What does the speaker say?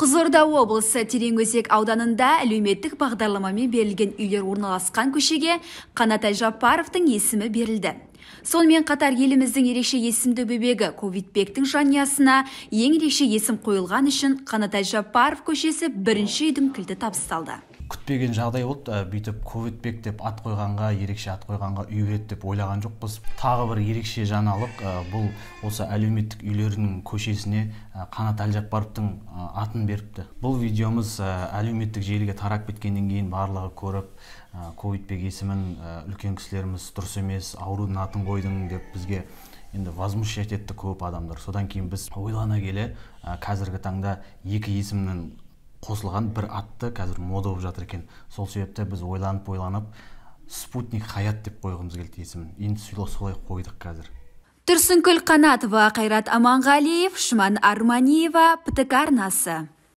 қызылорда облысы тереңөзек ауданында әлеуметтік бағдарламамен берілген үйлер орналасқан көшеге қанатай жапаровтың есімі берілді сонымен қатар еліміздің ерекше есімді бөбегі ковидбектің жанұясына ең ерекше есім қойылған үшін қанатай жапаров көшесі бірінші үйдің кілті табысталды күтпеген жағдай болды ә, бүйтіп ковидбек деп ат қойғанға ерекше ат қойғанға үй береді деп ойлаған жоқпыз тағы бір ерекше жаңалық ә, бұл осы әлеуметтік үйлердің көшесіне ә, қанат әлжаппаровтың атын беріпті бұл видеомыз әлеуметтік желіге тарап кеткеннен кейін барлығы көріп ә, есімін үлкен кісілеріміз дұрыс емес аурудың атын қойдың деп бізге енді возмущать етті көп адамдар содан кейін біз ойлана келе қазіргі таңда екі есімнің қосылған бір атты қазір мода болып жатыр екен сол себепті біз ойланып ойланып спутник хаят деп қойғымыз келді есімін енді солай қойдық қазір тұрсынкүл қанатова қайрат аманғалиев Шман арманиева птк арнасы